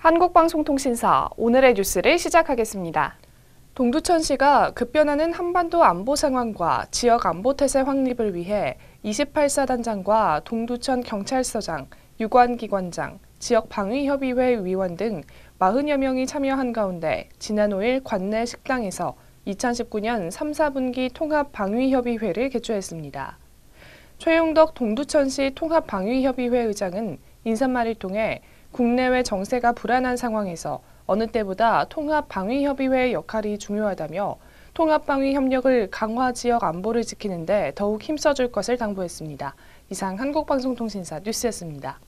한국방송통신사 오늘의 뉴스를 시작하겠습니다. 동두천시가 급변하는 한반도 안보 상황과 지역 안보 태세 확립을 위해 28사 단장과 동두천 경찰서장, 유관기관장, 지역방위협의회 위원 등 40여 명이 참여한 가운데 지난 5일 관내 식당에서 2019년 3, 4분기 통합방위협의회를 개최했습니다. 최용덕 동두천시 통합방위협의회 의장은 인사말을 통해 국내외 정세가 불안한 상황에서 어느 때보다 통합방위협의회의 역할이 중요하다며 통합방위협력을 강화 지역 안보를 지키는데 더욱 힘써줄 것을 당부했습니다. 이상 한국방송통신사 뉴스였습니다.